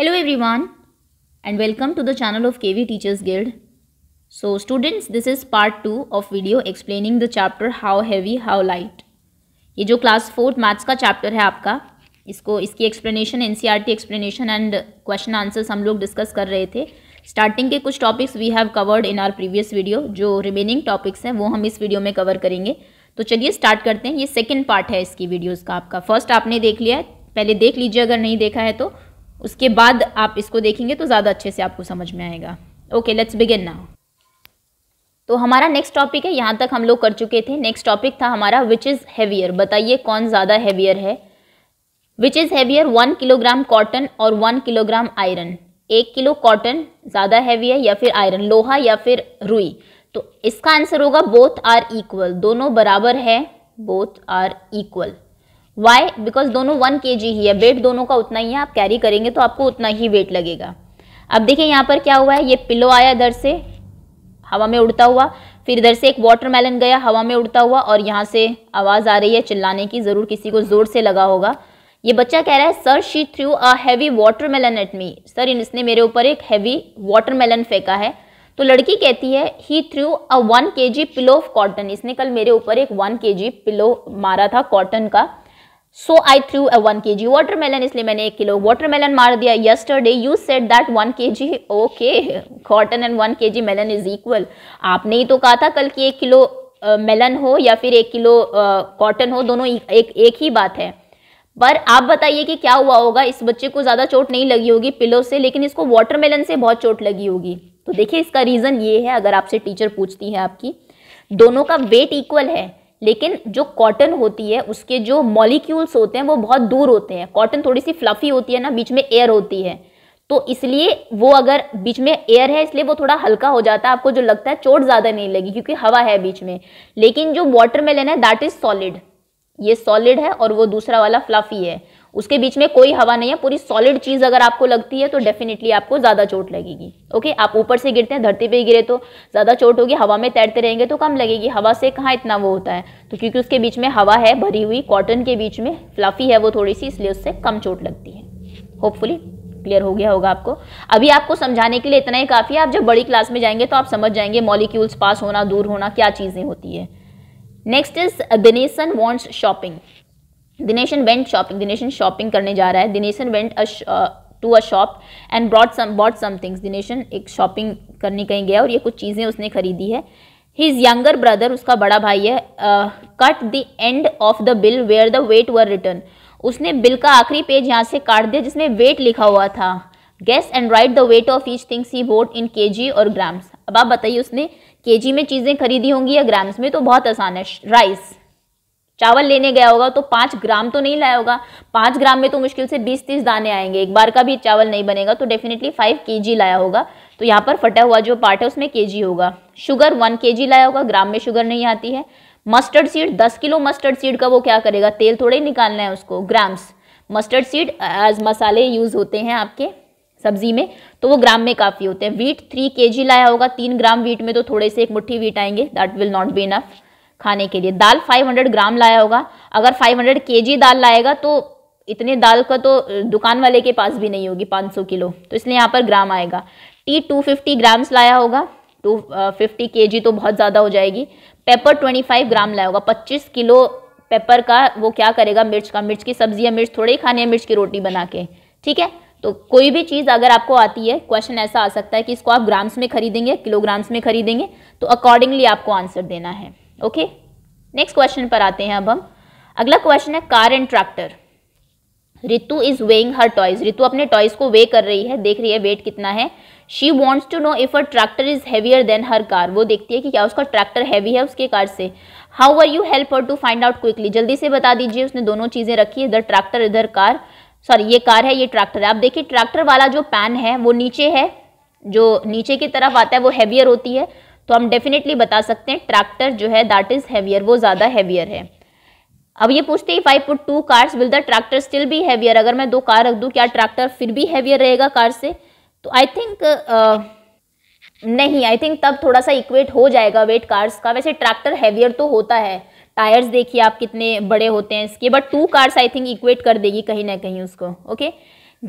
hello everyone and welcome to the channel of KV teachers guild so students this is part two of video explaining the chapter how heavy how light ये जो class fourth maths का chapter है आपका इसको इसकी explanation an explanation and question answers हम लोग discuss कर रहे थे स्टार्टिंग के कुछ topics we have covered in our previous video जो रिमेनिंग टॉपिक्स हैं वो हम इस वीडियो में कवर करेंगे तो चलिए स्टार्ट करते हैं ये सेकेंड पार्ट है इसकी वीडियोज़ का आपका फर्स्ट आपने देख लिया है पहले देख लीजिए अगर नहीं देखा है तो उसके बाद आप इसको देखेंगे तो ज़्यादा अच्छे से आपको समझ में आएगा ओके लेट्स बिगिन नाउ तो हमारा नेक्स्ट टॉपिक है यहाँ तक हम लोग कर चुके थे नेक्स्ट टॉपिक था हमारा विच इज़ हैवियर बताइए कौन ज़्यादा हैवियर है which is heavier one kilogram cotton और वन किलोग्राम आयरन एक किलो कॉटन ज़्यादा हैवी है या फिर आयरन लोहा या फिर रुई तो इसका आंसर होगा बोथ आर इक्वल दोनों बराबर है both are equal why because दोनों वन के जी ही है वेट दोनों का उतना ही है आप कैरी करेंगे तो आपको उतना ही वेट लगेगा अब देखिए यहाँ पर क्या हुआ है ये पिलो आया इधर से हवा में उड़ता हुआ फिर इधर से एक वाटरमेलन गया हवा में उड़ता हुआ और यहाँ से आवाज़ आ रही है चिल्लाने की ज़रूर किसी को ज़ोर से लगा होगा ये बच्चा कह रहा है sir she threw a heavy melon at me sir इसने मेरे ऊपर एक हैवी वाटर मेलन फेंका है तो लड़की कहती है ही through a one K ji pillow of cotton इसने कल मेरे ऊपर एक वन के जी पिलो मारा था कॉटन का सो आई through a one K ji watermelon इसलिए मैंने एक किलो वाटरमेलन मार दिया yesterday you said that one K G okay cotton and one K G melon is equal आपने ही तो कहा था कल कि एक किलो मेलन हो या फिर एक किलो कॉटन हो दोनों एक एक ही बात है पर आप बताइए कि क्या हुआ होगा इस बच्चे को ज़्यादा चोट नहीं लगी होगी पिलो से लेकिन इसको वाटरमेलन से बहुत चोट लगी होगी तो देखिए इसका रीज़न ये है अगर आपसे टीचर पूछती है आपकी दोनों का वेट इक्वल है लेकिन जो कॉटन होती है उसके जो मॉलिक्यूल्स होते हैं वो बहुत दूर होते हैं कॉटन थोड़ी सी फ्लफी होती है ना बीच में एयर होती है तो इसलिए वो अगर बीच में एयर है इसलिए वो थोड़ा हल्का हो जाता है आपको जो लगता है चोट ज़्यादा नहीं लगी क्योंकि हवा है बीच में लेकिन जो वाटर में लेना है दैट इज़ सॉलिड ये सॉलिड है और वो दूसरा वाला फ्लफी है उसके बीच में कोई हवा नहीं है पूरी सॉलिड चीज अगर आपको लगती है तो डेफिनेटली आपको ज्यादा चोट लगेगी ओके आप ऊपर से गिरते हैं धरती पे ही गिरे तो ज्यादा चोट होगी हवा में तैरते रहेंगे तो कम लगेगी हवा से कहाँ इतना वो होता है तो क्योंकि उसके बीच में हवा है भरी हुई कॉटन के बीच में फ्लफी है वो थोड़ी सी इसलिए उससे कम चोट लगती है होपफुली क्लियर हो गया होगा आपको अभी आपको समझाने के लिए इतना ही काफ़ी है आप जब बड़ी क्लास में जाएंगे तो आप समझ जाएंगे मॉलिक्यूल्स पास होना दूर होना क्या चीज़ें होती है next is Dinesan wants shopping Dineshan went shopping Dineshan shopping करने जा रहा है Dineshan went to a shop and brought some bought some things Dineshan एक शॉपिंग करने कहीं गया और ये कुछ चीज़ें उसने खरीदी है हिज यंगर ब्रदर उसका बड़ा भाई है cut the end of the bill where the weight were written उसने बिल का आखिरी पेज यहाँ से काट दिया जिसमें वेट लिखा हुआ था guess and write the weight of each things he wrote in K G और ग्राम्स अब आप बताइए उसने के जी में चीज़ें खरीदी होंगी या ग्राम्स में तो बहुत आसान है राइस चावल लेने गया होगा तो पाँच ग्राम तो नहीं लाया होगा पाँच ग्राम में तो मुश्किल से बीस तीस दाने आएंगे एक बार का भी चावल नहीं बनेगा तो डेफिनेटली फाइव के लाया होगा तो यहाँ पर फटा हुआ जो पार्ट है उसमें के होगा शुगर वन के लाया होगा ग्राम में शुगर नहीं आती है मस्टर्ड सीड दस किलो मस्टर्ड सीड का वो क्या करेगा तेल थोड़े ही निकालना है उसको ग्राम्स मस्टर्ड सीड एज मसाले यूज़ होते हैं आपके सब्जी में तो वो ग्राम में काफ़ी होते हैं वीट थ्री के लाया होगा तीन ग्राम वीट में तो थोड़े से एक मुट्ठी वीट आएंगे that will not be enough खाने के लिए दाल 500 ग्राम लाया होगा अगर 500 केजी दाल लाएगा तो इतने दाल का तो दुकान वाले के पास भी नहीं होगी 500 किलो तो इसलिए यहाँ पर ग्राम आएगा टी 250 ग्राम्स लाया होगा टू फिफ्टी के जी तो बहुत ज़्यादा हो जाएगी पेपर 25 ग्राम लाया होगा 25 किलो पेपर का वो क्या करेगा मिर्च का मिर्च की सब्जी या मिर्च थोड़े ही खाने हैं मिर्च की रोटी बना के ठीक है तो कोई भी चीज़ अगर आपको आती है क्वेश्चन ऐसा आ सकता है कि इसको आप ग्राम्स में खरीदेंगे किलोग्राम्स में खरीदेंगे तो अकॉर्डिंगली आपको आंसर देना है ओके नेक्स्ट क्वेश्चन पर आते हैं अब हम अगला क्वेश्चन है car and tractor Ritu is weighing her toys Ritu अपने टॉयज को वे कर रही है देख रही है वेट कितना है she wants to know if a tractor is heavier than her car वो देखती है कि क्या उसका ट्रैक्टर हैवी है उसके कार से how are you help her to find out quickly जल्दी से बता दीजिए उसने दोनों चीज़ें रखी है इधर ट्रैक्टर इधर कार सॉरी ये कार है ये ट्रैक्टर है आप देखिए ट्रैक्टर वाला जो पैन है वो नीचे है जो नीचे की तरफ आता है वो हैवियर होती है तो हम डेफिनेटली बता सकते हैं ट्रैक्टर जो है दैट इज हैवियर वो ज़्यादा हैवियर है अब ये पूछते if I put two cars will the tractor still भी हैवियर अगर मैं दो कार रख दूँ क्या ट्रैक्टर फिर भी हैवियर रहेगा कार से तो आई थिंक नहीं आई थिंक तब थोड़ा सा इक्वेट हो जाएगा वेट कार्स का वैसे ट्रैक्टर हैवियर तो होता है टायर्स देखिए आप कितने बड़े होते हैं इसके but two cars I think equate कर देगी कहीं ना कहीं उसको okay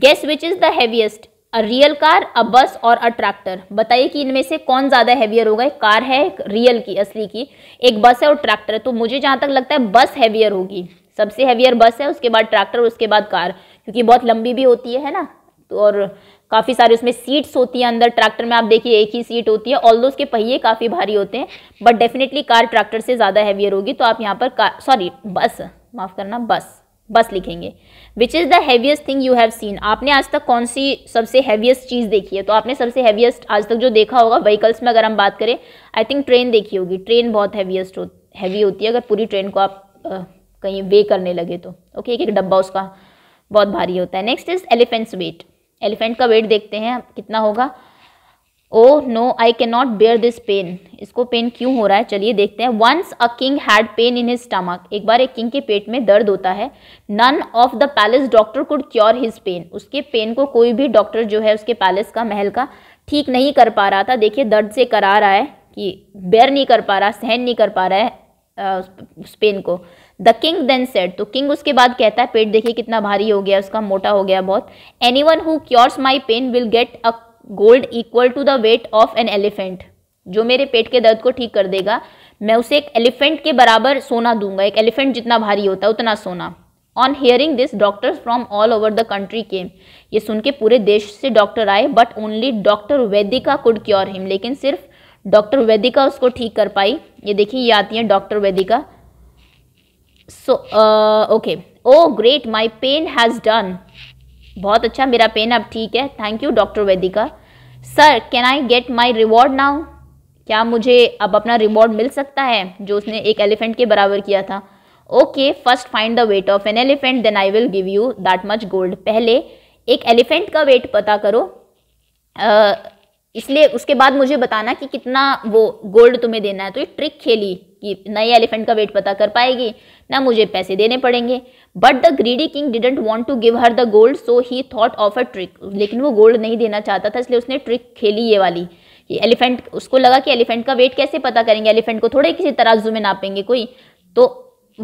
guess which is the heaviest a real car a bus और अ ट्रैक्टर बताइए कि इनमें से कौन ज़्यादा हैवियर होगा एक कार है रियल की असली की एक बस है और ट्रैक्टर तो मुझे जहाँ तक लगता है बस हैवियर होगी सबसे हैवियर बस है उसके बाद ट्रैक्टर और उसके बाद कार क्योंकि बहुत लंबी भी होती है है ना तो और काफ़ी सारे उसमें सीट्स होती हैं अंदर ट्रैक्टर में आप देखिए एक ही सीट होती है ऑल दो उसके पहिए काफ़ी भारी होते हैं बट डेफिनेटली कार ट्रैक्टर से ज़्यादा हैवियर होगी तो आप यहाँ पर कार सॉरी बस माफ़ करना बस बस लिखेंगे which is the heaviest thing you have seen आपने आज तक कौन सी सबसे हैवीएस्ट चीज़ देखी है तो आपने सबसे हैवीएस्ट आज तक जो देखा होगा व्हीकल्स में अगर हम बात करें आई थिंक ट्रेन देखी होगी ट्रेन बहुत हैवीएस्ट हो हैवी होती है अगर पूरी ट्रेन को आप आ, कहीं वे करने लगे तो ओके एक एक डब्बा उसका बहुत भारी होता है next is elephants weight elephant का वेट देखते हैं कितना होगा oh no I can not bear this pain इसको पेन क्यों हो रहा है चलिए देखते हैं once a king had pain in his stomach एक बार एक किंग के पेट में दर्द होता है none of the palace doctor could cure his pain उसके पेन को कोई भी डॉक्टर जो है उसके पैलेस का महल का ठीक नहीं कर पा रहा था देखिए दर्द से करा रहा है कि बेयर नहीं कर पा रहा सहन नहीं कर पा रहा है उस पेन को द किंग देन सेट तो किंग उसके बाद कहता है पेट देखिए कितना भारी हो गया उसका मोटा हो गया बहुत anyone who cures my pain will get a gold equal to the weight of an elephant जो मेरे पेट के दर्द को ठीक कर देगा मैं उसे एक एलिफेंट के बराबर सोना दूंगा एक एलिफेंट जितना भारी होता है उतना सोना on hearing this doctors from all over the country came ये सुन के पूरे देश से डॉक्टर आए but only doctor Vaidika could cure him लेकिन सिर्फ डॉक्टर वैदिका उसको ठीक कर पाई ये देखिए ये आती है doctor Vaidika so okay oh great my pain has done बहुत अच्छा मेरा पेन अब ठीक है thank you doctor Vedika sir can I get my reward now क्या मुझे अब अपना रिवॉर्ड मिल सकता है जो उसने एक एलिफेंट के बराबर किया था okay first find the weight of an elephant then I will give you that much gold पहले एक एलिफेंट का वेट पता करो इसलिए उसके बाद मुझे बताना कि कितना वो गोल्ड तुम्हें देना है तो ये ट्रिक खेली कि नए एलिफेंट का वेट पता कर पाएगी ना मुझे पैसे देने पड़ेंगे but the greedy king didn't want to give her the gold so he thought of a trick लेकिन वो गोल्ड नहीं देना चाहता था इसलिए उसने ट्रिक खेली ये वाली कि एलिफेंट उसको लगा कि एलिफेंट का वेट कैसे पता करेंगे एलिफेंट को थोड़े किसी तराजू में नापेंगे कोई तो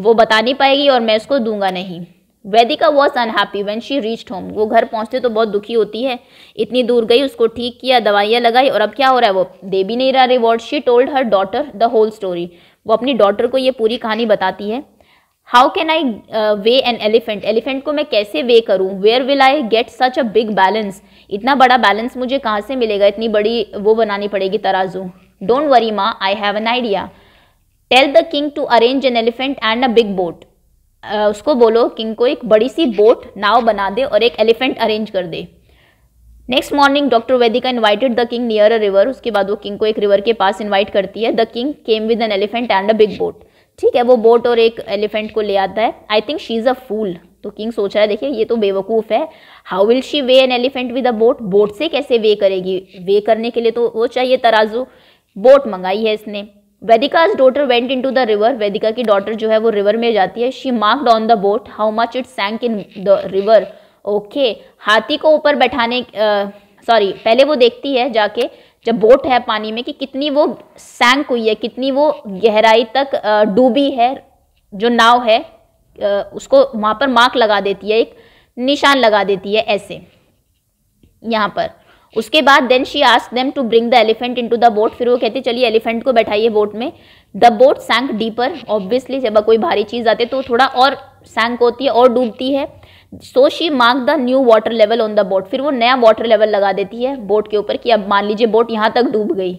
वो बता नहीं पाएगी और मैं उसको दूंगा नहीं Vaidika was unhappy when she reached home वो घर पहुँचते तो बहुत दुखी होती है इतनी दूर गई उसको ठीक किया दवाइयाँ लगाई और अब क्या हो रहा है वो दे भी नहीं रहा reward she told her daughter the whole story वो अपनी डॉटर को ये पूरी कहानी बताती है how can I weigh an elephant elephant को मैं कैसे वे करूँ where will I get such a big balance इतना बड़ा बैलेंस मुझे कहाँ से मिलेगा इतनी बड़ी वो बनानी पड़ेगी तराजू डोंट वरी माँ I have an idea tell the king to arrange an elephant and a big boat उसको बोलो किंग को एक बड़ी सी बोट नाव बना दे और एक एलिफेंट अरेंज कर दे next morning doctor Vedika invited the king near a river उसके बाद वो किंग को एक रिवर के पास इन्वाइट करती है the king came with an elephant and a big boat ठीक है वो बोट और एक एलिफेंट को ले आता है I think she is a fool तो किंग सोच रहा है देखिए ये तो बेवकूफ़ है how will she weigh an elephant with a boat boat से कैसे वे करेगी वे करने के लिए तो वो चाहिए तराजू बोट मंगाई है इसने Vedika's daughter went into the river Vedika की डॉटर जो है वो रिवर में जाती है she marked on the boat how much it sank in the river okay हाथी को ऊपर बैठाने सॉरी पहले वो देखती है जाके जब बोट है पानी में कि कितनी वो सैंक हुई है कितनी वो गहराई तक डूबी है जो नाव है उसको वहाँ पर मार्क लगा देती है एक निशान लगा देती है ऐसे यहाँ पर उसके बाद then she ask them to bring the elephant into the boat फिर वो कहती चलिए एलिफेंट को बैठाइए बोट में the boat sank deeper obviously जब कोई भारी चीज़ आती है तो थोड़ा और सैंक होती है और डूबती है so she mark the new water level on the boat फिर वो नया वाटर लेवल लगा देती है बोट के ऊपर कि अब मान लीजिए बोट यहाँ तक डूब गई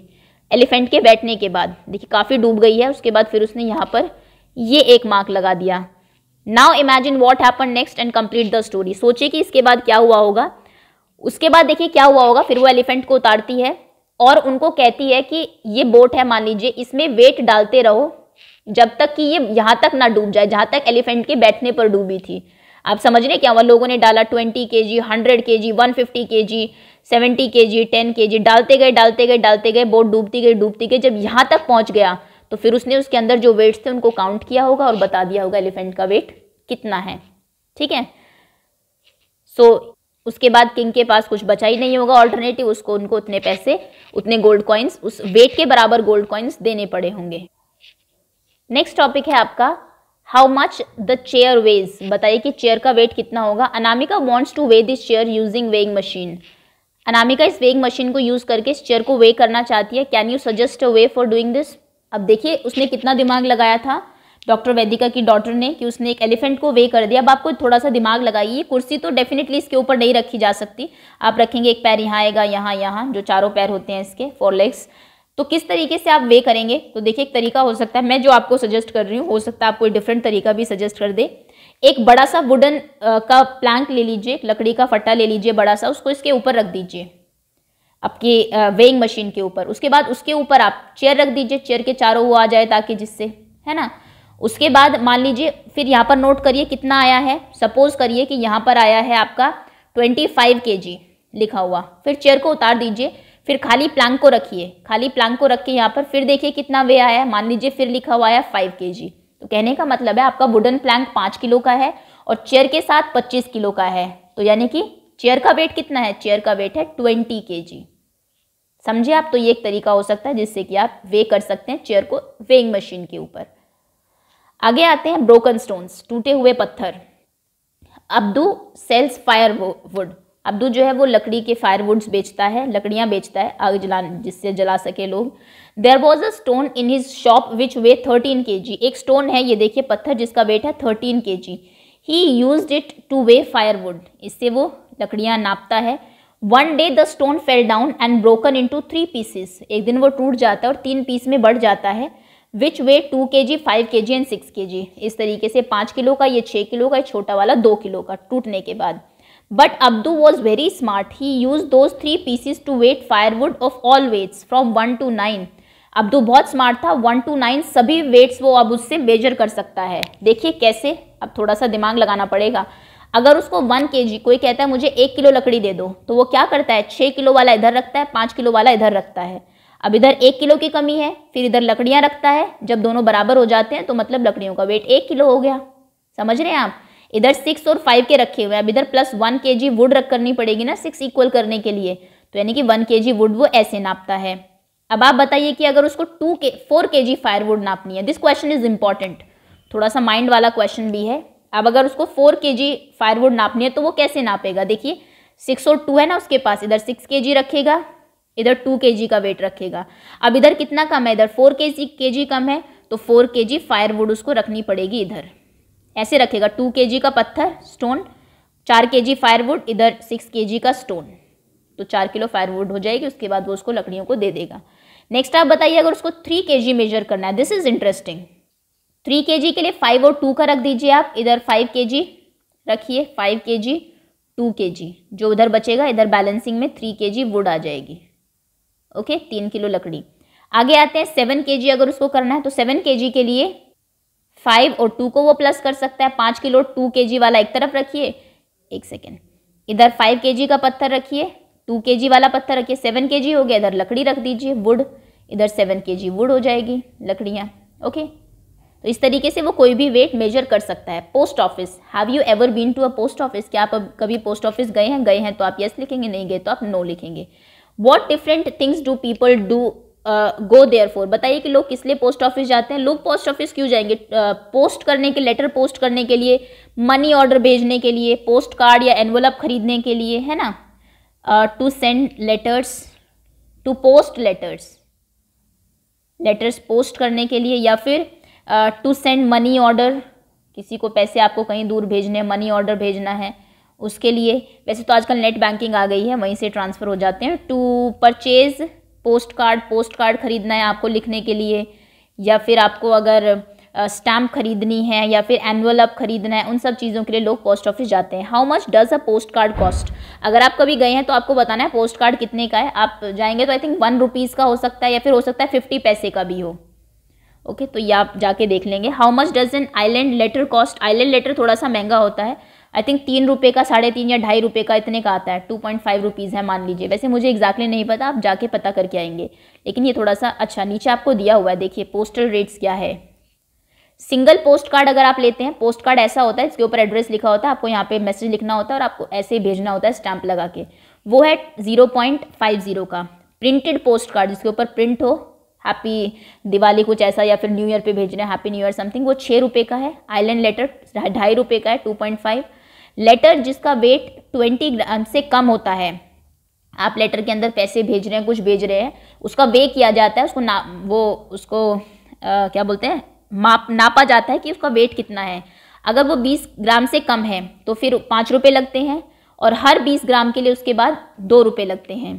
एलिफेंट के बैठने के बाद देखिए काफ़ी डूब गई है उसके बाद फिर उसने यहाँ पर ये एक मार्क लगा दिया now imagine what happen next and complete the story सोचिए कि इसके बाद क्या हुआ होगा उसके बाद देखिए क्या हुआ होगा फिर वो एलिफेंट को उतारती है और उनको कहती है कि ये बोट है मान लीजिए इसमें वेट डालते रहो जब तक कि ये यहाँ तक ना डूब जाए जहाँ तक एलिफेंट के बैठने पर डूबी थी आप समझ रहे क्या हुआ लोगों ने डाला ट्वेंटी के जी हंड्रेड के जी वन फिफ्टी के जी सेवेंटी के जी टेन के जी डालते गए डालते गए डालते गए बोट डूबती गई डूबती गई जब यहाँ तक पहुँच गया तो फिर उसने उसके अंदर जो वेट्स थे उनको काउंट किया होगा और बता दिया होगा एलिफेंट का वेट कितना है ठीक है सो so, उसके बाद किंग के पास कुछ बचा ही नहीं होगा ऑल्टरनेटिव उसको उनको उतने पैसे उतने गोल्ड कॉइन्स उस वेट के बराबर गोल्ड कॉइन्स देने पड़े होंगे नेक्स्ट टॉपिक है आपका how much the chair weighs बताइए कि चेयर का वेट कितना होगा Anamika wants to weigh this chair using weighing machine Anamika इस वेइंग मशीन को यूज़ करके इस चेयर को वे करना चाहती है can you suggest a way for doing this अब देखिए उसने कितना दिमाग लगाया था डॉक्टर वैदिका की डॉटर ने कि उसने एक एलिफेंट को वे कर दिया अब आपको थोड़ा सा दिमाग लगाइए कुर्सी तो डेफिनेटली इसके ऊपर नहीं रखी जा सकती आप रखेंगे एक पैर यहाँ आएगा यहाँ यहाँ जो चारों पैर होते हैं इसके फोर लेग्स तो किस तरीके से आप वे करेंगे तो देखिए एक तरीका हो सकता है मैं जो आपको सजेस्ट कर रही हूँ हो सकता है आप कोई डिफरेंट तरीका भी सजेस्ट कर दे एक बड़ा सा वुडन का प्लैंक ले लीजिए लकड़ी का फट्टा ले लीजिए बड़ा सा उसको इसके ऊपर रख दीजिए आपकी वेइंग मशीन के ऊपर उसके बाद उसके ऊपर आप चेयर रख दीजिए चेयर के चारों वो आ जाए ताकि जिससे है ना उसके बाद मान लीजिए फिर यहाँ पर नोट करिए कितना आया है सपोज करिए कि यहाँ पर आया है आपका ट्वेंटी फाइव के जी लिखा हुआ फिर चेयर को उतार दीजिए फिर खाली प्लांक को रखिए खाली प्लांक को रख के यहाँ पर फिर देखिए कितना वे आया है मान लीजिए फिर लिखा हुआ है फाइव के जी तो कहने का मतलब है आपका वुडन प्लैंक पाँच किलो का है और चेयर के साथ पच्चीस किलो का है तो यानी कि चेयर का वेट कितना है चेयर का वेट है ट्वेंटी के जी समझे आप तो ये एक तरीका हो सकता है जिससे कि आप वे कर सकते हैं चेयर को वेइंग मशीन के ऊपर आगे आते हैं ब्रोकन स्टोन्स टूटे हुए पत्थर Abdu sells firewood Abdu जो है वो लकड़ी के फायरवुड्स बेचता है लकड़ियाँ बेचता है आग जला जिससे जला सके लोग there was a stone in his shop which weigh thirteen K G एक स्टोन है ये देखिए पत्थर जिसका वेट है thirteen K G he use it to weigh firewood इससे वो लकड़ियाँ नापता है one day the stone fell down and broken into three pieces एक दिन वो टूट जाता है और तीन पीस में बढ़ जाता है विच वे टू के जी फाइव के जी एंड सिक्स के जी इस तरीके से पाँच किलो का ये छः किलो का ये छोटा वाला दो किलो का टूटने के बाद but Abdu was very smart he use those three pieces to weight firewood of all weights from one to nine Abdu बहुत स्मार्ट था वन टू नाइन सभी वेट्स वो अब उससे मेजर कर सकता है देखिए कैसे अब थोड़ा सा दिमाग लगाना पड़ेगा अगर उसको वन के जी कोई कहता है मुझे एक किलो लकड़ी दे दो तो वो क्या करता है छः किलो वाला इधर रखता है पाँच किलो वाला इधर रखता है अब इधर एक किलो की कमी है फिर इधर लकड़ियाँ रखता है जब दोनों बराबर हो जाते हैं तो मतलब लकड़ियों का वेट एक किलो हो गया समझ रहे हैं आप इधर सिक्स और फाइव के रखे हुए हैं अब इधर plus one K ji would रख करनी पड़ेगी ना सिक्स इक्वल करने के लिए तो यानी कि वन के जी वुड वो ऐसे नापता है अब आप बताइए कि अगर उसको टू के फोर के जी फायरवुड नापनी है दिस क्वेश्चन इज इंपॉर्टेंट थोड़ा सा माइंड वाला क्वेश्चन भी है अब अगर उसको फोर के जी फायरवुड नापनी है तो वो कैसे नापेगा देखिए सिक्स और टू है ना उसके पास इधर सिक्स के जी रखेगा इधर टू के जी का वेट रखेगा अब इधर कितना कम है इधर फोर के जी के जी कम है तो फोर के जी फायरवुड उसको रखनी पड़ेगी इधर ऐसे रखेगा टू के का पत्थर स्टोन चार के जी फायरवुड इधर सिक्स के का स्टोन तो चार किलो फायरवुड हो जाएगी उसके बाद वो उसको लकड़ियों को दे देगा नेक्स्ट आप बताइए अगर उसको थ्री के मेजर करना है दिस इज इंटरेस्टिंग थ्री के के लिए फाइव और टू का रख दीजिए आप इधर फाइव के रखिए फाइव के जी टू के जी जो उधर बचेगा इधर बैलेंसिंग में थ्री के जी वुड आ जाएगी ओके तीन किलो लकड़ी आगे आते हैं सेवन के जी अगर उसको करना है तो सेवन के जी के लिए फाइव और टू को वो प्लस कर सकता है पाँच किलो टू के वाला एक तरफ रखिए एक सेकेंड इधर फाइव के का पत्थर रखिए टू के वाला पत्थर रखिए सेवन के हो गया इधर लकड़ी रख दीजिए वुड इधर सेवन के वुड हो जाएगी लकड़ियाँ ओके तो इस तरीके से वो कोई भी वेट मेजर कर सकता है post office have you ever been to a post office क्या आप कभी पोस्ट ऑफिस गए हैं गए हैं तो आप यस लिखेंगे नहीं गए तो आप नो लिखेंगे what different things do people do go there for बताइए कि लोग किस लिए पोस्ट ऑफिस जाते हैं लोग पोस्ट ऑफिस क्यों जाएंगे पोस्ट uh, करने के लेटर पोस्ट करने के लिए मनी ऑर्डर भेजने के लिए पोस्ट कार्ड या एनवलप खरीदने के लिए है ना to send letters to post letters letters post करने के लिए या फिर टू सेंड मनी ऑर्डर किसी को पैसे आपको कहीं दूर भेजने हैं मनी ऑर्डर भेजना है उसके लिए वैसे तो आजकल नेट बैंकिंग आ गई है वहीं से ट्रांसफ़र हो जाते हैं to purchase postcard postcard ख़रीदना है आपको लिखने के लिए या फिर आपको अगर स्टैम्प ख़रीदनी है या फिर अप ख़रीदना है उन सब चीज़ों के लिए लोग पोस्ट ऑफिस जाते हैं how much does a postcard cost अगर आप कभी गए हैं तो आपको बताना है पोस्ट कार्ड कितने का है आप जाएंगे तो आई थिंक वन रुपीज़ का हो सकता है या फिर हो सकता है फिफ्टी पैसे का भी हो ओके okay, तो ये आप जाके देख लेंगे how much does an island letter cost island letter थोड़ा सा महंगा होता है आई थिंक तीन रुपये का साढ़े तीन या ढाई रुपये का इतने का आता है टू पॉइंट फाइव रुपीज़ है मान लीजिए वैसे मुझे एक्जैक्टली नहीं पता आप जाके पता करके आएंगे लेकिन ये थोड़ा सा अच्छा नीचे आपको दिया हुआ है देखिए पोस्टल रेट्स क्या है सिंगल पोस्ट कार्ड अगर आप लेते हैं पोस्ट कार्ड ऐसा होता है इसके ऊपर एड्रेस लिखा होता है आपको यहाँ पे मैसेज लिखना होता है और आपको ऐसे ही भेजना होता है स्टैंप लगा के वो है जीरो पॉइंट फाइव जीरो का प्रिंटेड पोस्ट कार्ड जिसके ऊपर प्रिंट हो हैप्पी दिवाली कुछ ऐसा या फिर न्यू ईयर पे भेज रहे हैं हैप्पी न्यू ईयर समथिंग वो छः रुपये का है आइलैंड लेटर ढाई रुपये का है टू पॉइंट फाइव लेटर जिसका वेट ट्वेंटी ग्राम से कम होता है आप लेटर के अंदर पैसे भेज रहे हैं कुछ भेज रहे हैं उसका वे किया जाता है उसको ना वो उसको आ, क्या बोलते हैं माप नापा जाता है कि उसका वेट कितना है अगर वो बीस ग्राम से कम है तो फिर पाँच रुपये लगते हैं और हर बीस ग्राम के लिए उसके बाद दो रुपये लगते हैं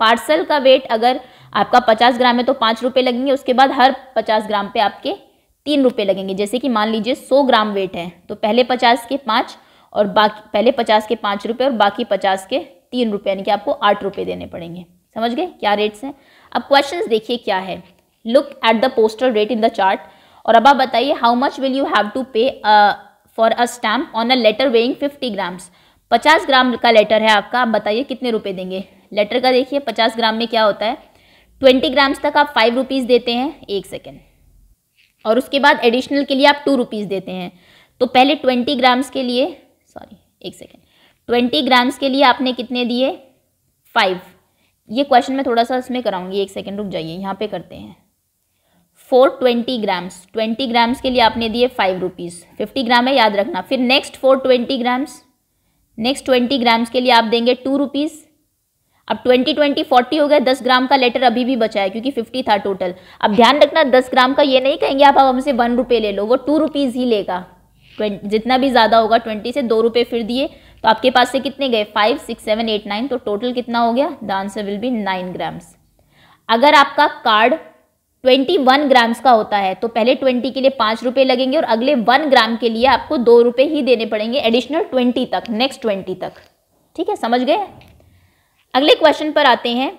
पार्सल का वेट अगर आपका पचास ग्राम है तो पाँच रुपये लगेंगे उसके बाद हर पचास ग्राम पे आपके तीन रुपये लगेंगे जैसे कि मान लीजिए सौ ग्राम वेट है तो पहले पचास के पाँच और बाकी पहले पचास के पाँच रुपये और बाकी पचास के तीन रुपये यानी कि आपको आठ रुपये देने पड़ेंगे समझ गए क्या रेट्स हैं अब क्वेश्चन देखिए क्या है look at the postal rate in the chart और अब आप बताइए how much will you have to pay for a stamp on a letter weighing fifty grams पचास ग्राम का लेटर है आपका आप बताइए कितने रुपए देंगे लेटर का देखिए पचास ग्राम में क्या होता है ट्वेंटी ग्राम्स तक आप फाइव रुपीज़ देते हैं एक सेकेंड और उसके बाद एडिशनल के लिए आप टू रुपीज़ देते हैं तो पहले ट्वेंटी ग्राम्स के लिए सॉरी एक सेकेंड ट्वेंटी ग्राम्स के लिए आपने कितने दिए फाइव ये क्वेश्चन मैं थोड़ा सा इसमें कराऊंगी एक सेकेंड रुक जाइए यहाँ पे करते हैं for twenty grams twenty grams के लिए आपने दिए फाइव रुपीज़ फिफ्टी ग्राम है याद रखना फिर next for twenty grams next twenty grams के लिए आप देंगे टू रुपीज़ अब ट्वेंटी ट्वेंटी फोर्टी हो गया दस ग्राम का लेटर अभी भी बचा है क्योंकि फिफ्टी था टोटल अब ध्यान रखना दस ग्राम का ये नहीं कहेंगे आप अब हमसे वन रुपये ले लो वो टू रुपीज़ ही लेगा जितना भी ज़्यादा होगा ट्वेंटी से दो रुपये फिर दिए तो आपके पास से कितने गए five six seven eight nine तो टोटल कितना हो गया the answer will be nine grams अगर आपका कार्ड ट्वेंटी वन ग्राम्स का होता है तो पहले ट्वेंटी के लिए पाँच रुपये लगेंगे और अगले वन ग्राम के लिए आपको दो रुपये ही देने पड़ेंगे एडिशनल ट्वेंटी तक नेक्स्ट ट्वेंटी तक ठीक है समझ गए अगले क्वेश्चन पर आते हैं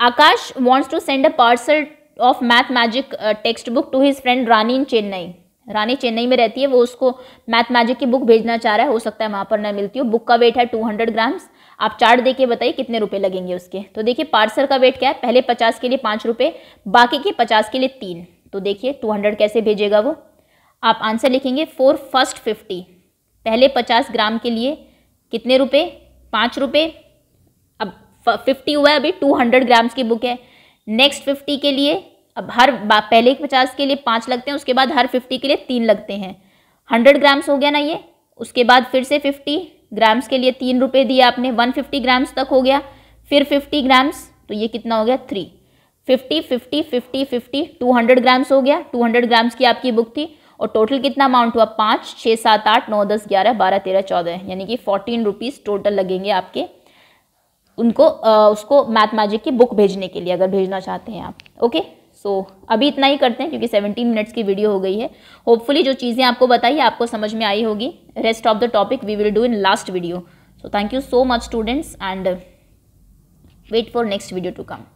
Akash wants to send a parcel of math magic textbook to his friend Rani in Chennai Rani Chennai में रहती है वो उसको मैथ मैजिक की बुक भेजना चाह रहा है हो सकता है वहाँ पर ना मिलती हो बुक का वेट है टू हंड्रेड ग्राम्स आप चार्ट देखिए बताइए कितने रुपए लगेंगे उसके तो देखिए पार्सल का वेट क्या है पहले पचास के लिए पाँच रुपये बाकी के पचास के लिए तीन तो देखिए टू हंड्रेड कैसे भेजेगा वो आप आंसर लिखेंगे फोर फर्स्ट फिफ्टी पहले पचास ग्राम के लिए कितने रुपये पाँच रुपये अब फिफ्टी हुआ है अभी टू हंड्रेड ग्राम्स की बुक है नेक्स्ट फिफ्टी के लिए अब हर पहले पचास के लिए पाँच लगते हैं उसके बाद हर फिफ्टी के लिए तीन लगते हैं हंड्रेड ग्राम्स हो गया ना ये उसके बाद फिर से फिफ्टी ग्राम्स के लिए तीन रुपये दिए आपने वन फिफ्टी ग्राम्स तक हो गया फिर फिफ्टी ग्राम्स तो ये कितना हो गया three fifty fifty fifty fifty two hundred grams हो गया टू हंड्रेड ग्राम्स की आपकी बुक थी और टोटल कितना अमाउंट हुआ पाँच छः सात आठ नौ दस ग्यारह बारह तेरह चौदह यानी कि फोर्टीन रुपीज़ टोटल लगेंगे आपके उनको आ, उसको मैथ मैजिक की बुक भेजने के लिए अगर भेजना चाहते हैं आप ओके सो so, अभी इतना ही करते हैं क्योंकि 17 मिनट्स की वीडियो हो गई है होपफुली जो चीज़ें आपको बताई आपको समझ में आई होगी rest of the topic we will do in last video so thank you so much students and wait for next video to come